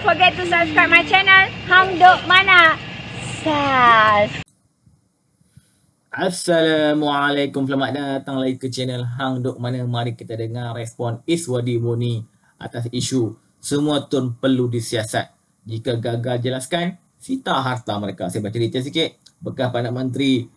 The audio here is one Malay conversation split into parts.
don't forget to subscribe my channel Hamduk Mana Sas Assalamualaikum Selamat datang lagi ke channel Hang Dok Mana Mari kita dengar respon Iswadi Muni Atas isu Semua tun perlu disiasat Jika gagal jelaskan Sita harta mereka Saya baca cerita sikit Bekas anak Menteri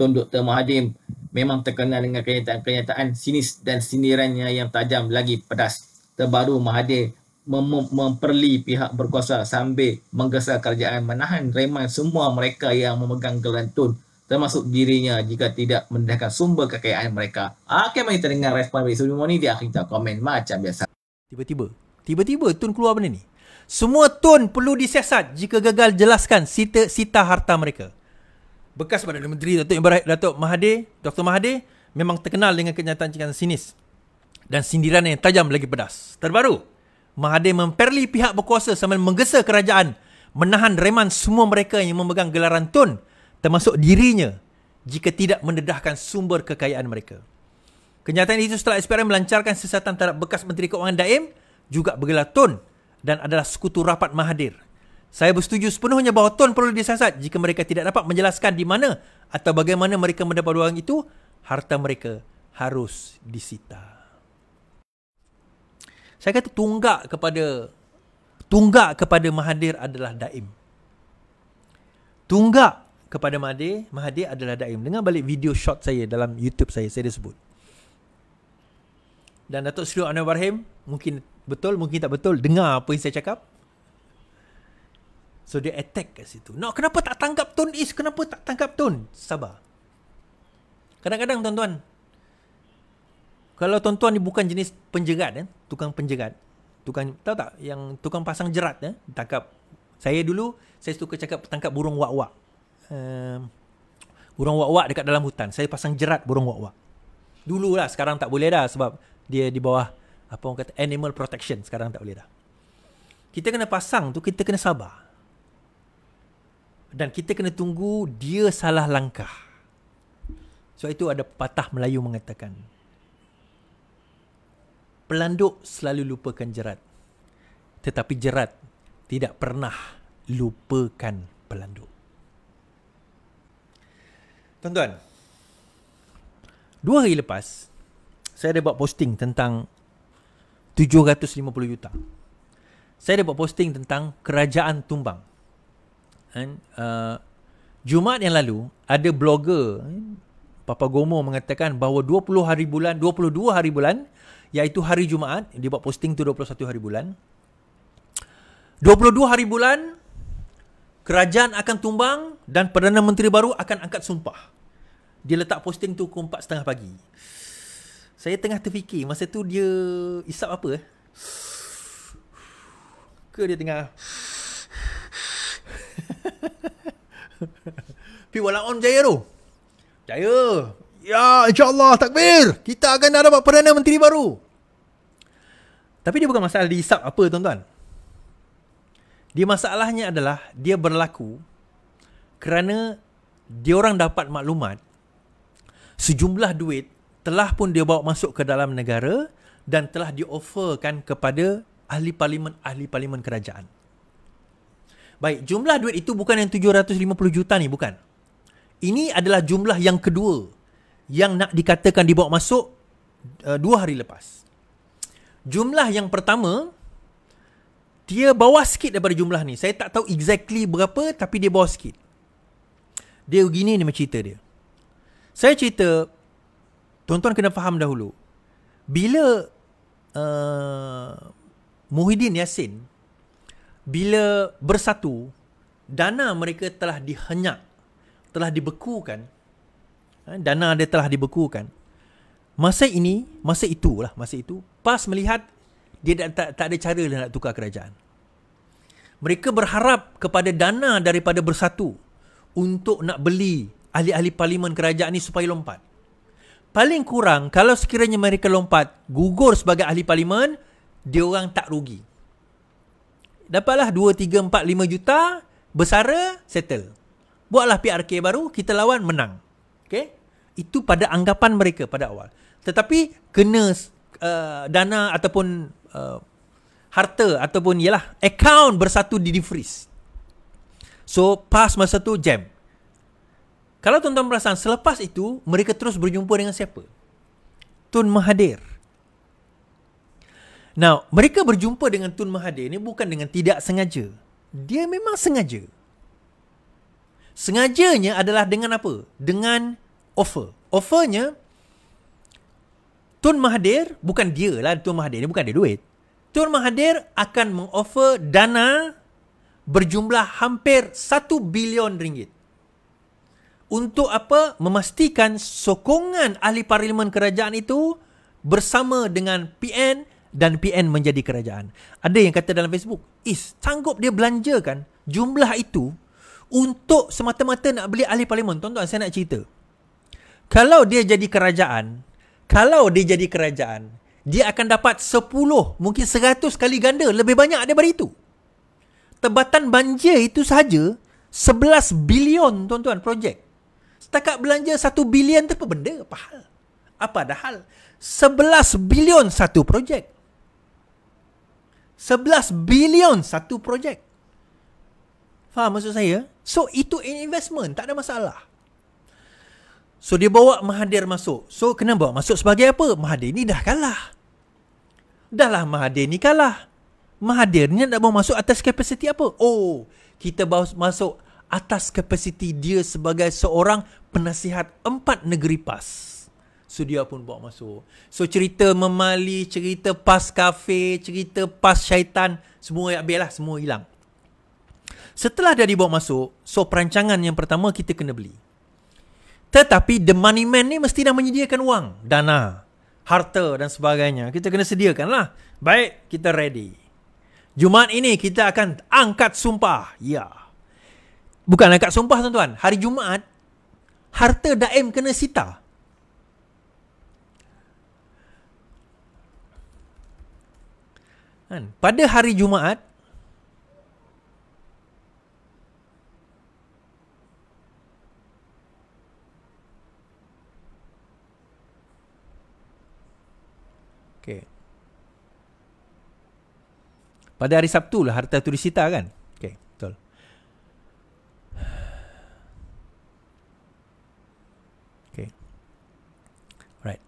Tun Dr. Mahathir Memang terkenal dengan kenyataan-kenyataan Sinis dan sindirannya yang tajam lagi pedas Terbaru Mahathir mem- memperli pihak berkuasa sambil menggesa kerajaan menahan reman semua mereka yang memegang gelantun termasuk dirinya jika tidak mendedahkan sumber kekayaan mereka. Ah, Okey, mari kita dengar respon dari Sudimo ni di akhir kita komen macam biasa. Tiba-tiba, tiba-tiba Tun keluar benda ni. Semua Tun perlu disiasat jika gagal jelaskan sita-sita harta mereka. Bekas Perdana Menteri Datuk Ibrahim Datuk Mahathir, Dr Mahathir memang terkenal dengan kenyataan yang sinis dan sindiran yang tajam lagi pedas. Terbaru, Mahathir memperli pihak berkuasa sambil menggesa kerajaan menahan reman semua mereka yang memegang gelaran tun termasuk dirinya jika tidak mendedahkan sumber kekayaan mereka. Kenyataan itu setelah SPRM melancarkan sesatan terhadap bekas Menteri Keuangan Daim juga bergelar tun dan adalah sekutu rapat Mahathir. Saya bersetuju sepenuhnya bahawa tun perlu disiasat jika mereka tidak dapat menjelaskan di mana atau bagaimana mereka mendapat wang itu, harta mereka harus disita. Saya kata tunggak kepada tunggak kepada Mahadir adalah daim. Tunggak kepada Mahathir, Mahathir adalah daim. Dengar balik video short saya dalam YouTube saya, saya dah sebut. Dan Datuk Seri Anwar Ibrahim, mungkin betul, mungkin tak betul, dengar apa yang saya cakap. So dia attack kat situ. No, kenapa tak tangkap Tun Is? Kenapa tak tangkap Tun? Sabar. Kadang-kadang tuan-tuan, kalau tuan-tuan ni bukan jenis penjerat eh, tukang penjerat, tukang tahu tak yang tukang pasang jerat eh, tangkap. Saya dulu saya suka cakap tangkap burung wak-wak. Uh, burung wak-wak dekat dalam hutan. Saya pasang jerat burung wak-wak. Dulu lah sekarang tak boleh dah sebab dia di bawah apa orang kata animal protection sekarang tak boleh dah. Kita kena pasang tu kita kena sabar. Dan kita kena tunggu dia salah langkah. Sebab itu ada patah Melayu mengatakan Pelanduk selalu lupakan jerat. Tetapi jerat tidak pernah lupakan pelanduk. Tuan-tuan, dua hari lepas, saya ada buat posting tentang 750 juta. Saya ada buat posting tentang kerajaan tumbang. And, uh, Jumaat yang lalu, ada blogger, eh, Papa Gomo mengatakan bahawa 20 hari bulan, 22 hari bulan, iaitu hari Jumaat dia buat posting tu 21 hari bulan 22 hari bulan kerajaan akan tumbang dan Perdana Menteri baru akan angkat sumpah dia letak posting tu pukul 4.30 pagi saya tengah terfikir masa tu dia isap apa eh ke dia tengah pi wala on jaya tu jaya ya insyaallah takbir kita akan ada dapat perdana menteri baru tapi dia bukan masalah dihisap apa tuan-tuan. Dia masalahnya adalah dia berlaku kerana dia orang dapat maklumat sejumlah duit telah pun dia bawa masuk ke dalam negara dan telah dioferkan kepada ahli parlimen ahli parlimen kerajaan. Baik, jumlah duit itu bukan yang 750 juta ni, bukan. Ini adalah jumlah yang kedua yang nak dikatakan dibawa masuk uh, dua hari lepas. Jumlah yang pertama dia bawah sikit daripada jumlah ni. Saya tak tahu exactly berapa tapi dia bawah sikit. Dia begini ni cerita dia. Saya cerita tuan-tuan kena faham dahulu. Bila uh, Muhyiddin Yassin bila bersatu dana mereka telah dihenyak telah dibekukan ha, dana dia telah dibekukan masa ini, masa itulah, masa itu, PAS melihat dia tak, tak, tak ada cara nak tukar kerajaan. Mereka berharap kepada dana daripada bersatu untuk nak beli ahli-ahli parlimen kerajaan ini supaya lompat. Paling kurang, kalau sekiranya mereka lompat, gugur sebagai ahli parlimen, dia orang tak rugi. Dapatlah 2, 3, 4, 5 juta, bersara, settle. Buatlah PRK baru, kita lawan, menang. Okay? Itu pada anggapan mereka pada awal tetapi kena uh, dana ataupun uh, harta ataupun ialah account bersatu di freeze. So pas masa tu jam. Kalau tuan-tuan perasan selepas itu mereka terus berjumpa dengan siapa? Tun Mahathir. Now, mereka berjumpa dengan Tun Mahathir ni bukan dengan tidak sengaja. Dia memang sengaja. Sengajanya adalah dengan apa? Dengan offer. Offernya Tun Mahathir bukan dia lah Tun Mahathir ni bukan ada duit. Tun Mahathir akan mengoffer dana berjumlah hampir 1 bilion ringgit. Untuk apa? Memastikan sokongan ahli parlimen kerajaan itu bersama dengan PN dan PN menjadi kerajaan. Ada yang kata dalam Facebook, "Is, sanggup dia belanjakan jumlah itu untuk semata-mata nak beli ahli parlimen." Tuan-tuan, saya nak cerita. Kalau dia jadi kerajaan, kalau dia jadi kerajaan, dia akan dapat 10, mungkin 100 kali ganda lebih banyak daripada itu. Tebatan banjir itu sahaja 11 bilion tuan-tuan projek. Setakat belanja 1 bilion tu apa benda? Apa hal? Apa dah hal? 11 bilion satu projek. 11 bilion satu projek. Faham maksud saya? So itu investment, tak ada masalah. So dia bawa Mahathir masuk. So kena bawa masuk sebagai apa? Mahathir ni dah kalah. Dahlah Mahathir ni kalah. Mahathir ni nak bawa masuk atas kapasiti apa? Oh, kita bawa masuk atas kapasiti dia sebagai seorang penasihat empat negeri PAS. So dia pun bawa masuk. So cerita memali, cerita PAS kafe, cerita PAS syaitan, semua yang belah, semua hilang. Setelah dia dibawa masuk, so perancangan yang pertama kita kena beli. Tetapi the money man ni mesti dah menyediakan wang, dana, harta dan sebagainya. Kita kena sediakan lah. Baik, kita ready. Jumaat ini kita akan angkat sumpah. Ya. Bukan angkat sumpah tuan-tuan. Hari Jumaat, harta daim kena sita. Kan? Pada hari Jumaat, Pada hari Sabtu lah harta tu disita kan? Okay, betul. Okay. right.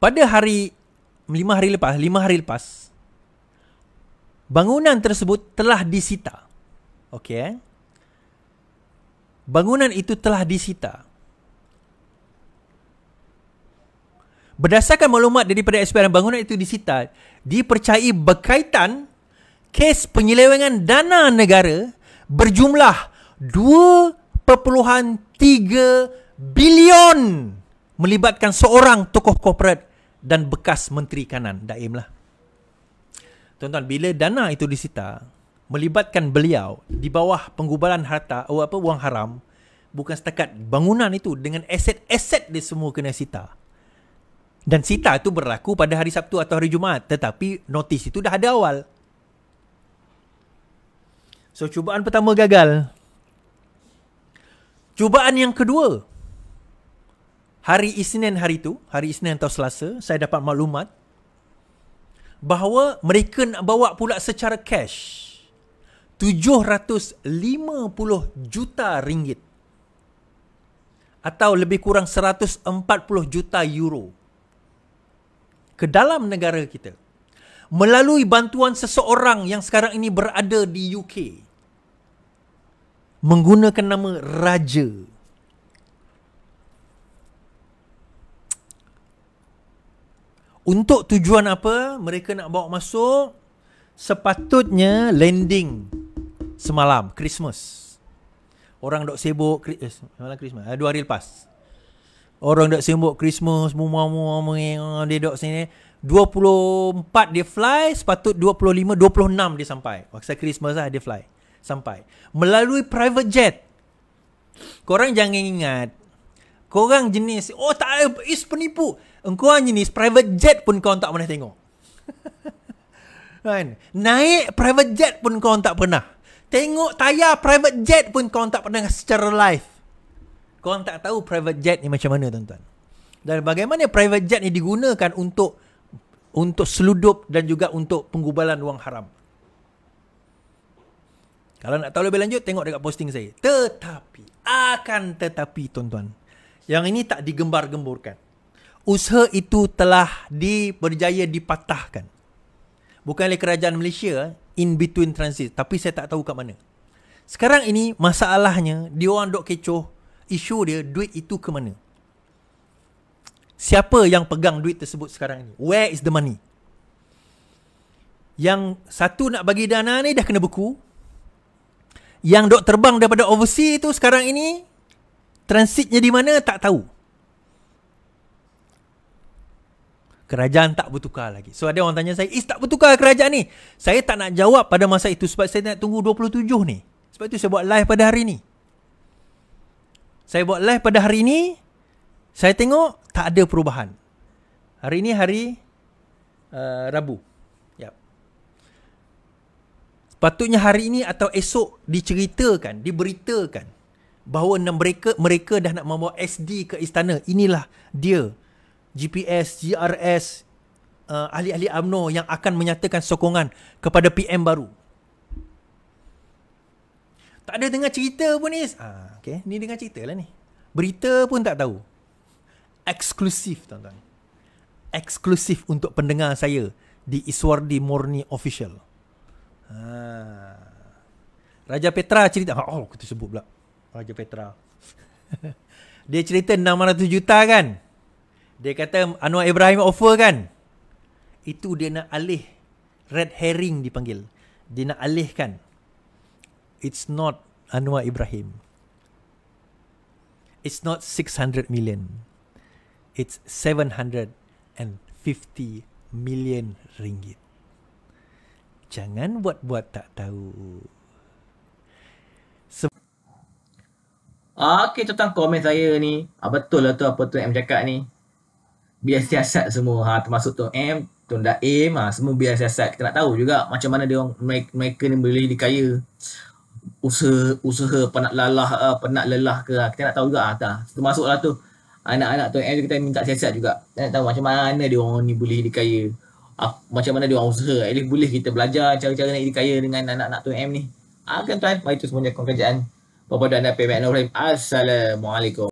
Pada hari, lima hari lepas, lima hari lepas, bangunan tersebut telah disita. Okay, eh? Bangunan itu telah disita. Berdasarkan maklumat daripada SPR bangunan itu disita, dipercayai berkaitan kes penyelewengan dana negara berjumlah 2.3 bilion melibatkan seorang tokoh korporat dan bekas menteri kanan Daim lah. Tuan-tuan, bila dana itu disita, melibatkan beliau di bawah penggubalan harta atau oh, apa wang haram, bukan setakat bangunan itu dengan aset-aset dia semua kena sita. Dan sita itu berlaku pada hari Sabtu atau hari Jumaat, tetapi notis itu dah ada awal. So cubaan pertama gagal. Cubaan yang kedua. Hari Isnin hari itu, hari Isnin atau Selasa, saya dapat maklumat bahawa mereka nak bawa pula secara cash 750 juta ringgit atau lebih kurang 140 juta euro ke dalam negara kita melalui bantuan seseorang yang sekarang ini berada di UK menggunakan nama raja. Untuk tujuan apa mereka nak bawa masuk? Sepatutnya landing semalam Christmas. Orang dok sibuk eh, malam Christmas. Eh, dua hari lepas. Orang dok sibuk Christmas, mumamumamengeng ah, dia dok sini. 24 dia fly, sepatut 25, 26 dia sampai. Waktu Christmas lah dia fly sampai melalui private jet. Korang jangan ingat korang jenis oh tak is penipu. Engkau jenis private jet pun kau tak pernah tengok. kan? Naik private jet pun kau tak pernah. Tengok tayar private jet pun kau tak pernah secara live. Kau tak tahu private jet ni macam mana tuan-tuan. Dan bagaimana private jet ni digunakan untuk untuk seludup dan juga untuk penggubalan wang haram. Kalau nak tahu lebih lanjut tengok dekat posting saya. Tetapi akan tetapi tuan-tuan. Yang ini tak digembar-gemburkan. Usaha itu telah di berjaya dipatahkan. Bukan oleh kerajaan Malaysia eh, in between transit tapi saya tak tahu kat mana. Sekarang ini masalahnya dia orang dok kecoh isu dia duit itu ke mana. Siapa yang pegang duit tersebut sekarang ini? Where is the money? Yang satu nak bagi dana ni dah kena beku, yang dok terbang daripada overseas itu sekarang ini transitnya di mana tak tahu. Kerajaan tak bertukar lagi. So ada orang tanya saya, "Is tak bertukar kerajaan ni?" Saya tak nak jawab pada masa itu sebab saya nak tunggu 27 ni. Sebab itu saya buat live pada hari ni. Saya buat live pada hari ni, saya tengok tak ada perubahan. Hari ni hari uh, Rabu. Patutnya hari ini atau esok diceritakan, diberitakan bahawa mereka mereka dah nak membawa SD ke istana. Inilah dia. GPS, GRS, uh, ahli-ahli UMNO yang akan menyatakan sokongan kepada PM baru. Tak ada dengar cerita pun ni. Ah, okay. Ni dengar cerita lah ni. Berita pun tak tahu. Eksklusif tuan-tuan. Eksklusif untuk pendengar saya di Iswardi Morni Official. Ha. Raja Petra cerita ha, Oh aku tersebut pula Raja Petra Dia cerita 600 juta kan Dia kata Anwar Ibrahim offer kan Itu dia nak alih Red herring dipanggil Dia nak alihkan It's not Anwar Ibrahim It's not 600 million It's 750 million ringgit Jangan buat-buat tak tahu. Se- Okey, tentang komen saya ni. Ah, betul lah tu apa tu M cakap ni. Biar siasat semua. Ha, termasuk tu M, tu dah M Ha, semua biar siasat. Kita nak tahu juga macam mana dia mereka, mereka ni boleh dikaya. Usaha, usaha penat lelah, uh, ah, penat lelah ke. Ah, kita nak tahu juga. Ha, tak. lah tu. Anak-anak tu M kita minta siasat juga. Kita nak tahu macam mana dia orang ni boleh dikaya uh, macam mana dia orang usaha at least boleh kita belajar cara-cara nak jadi kaya dengan anak-anak tu M ni akan ah, uh, tuan mari tu semuanya kerjaan Bapak dan Nabi Assalamualaikum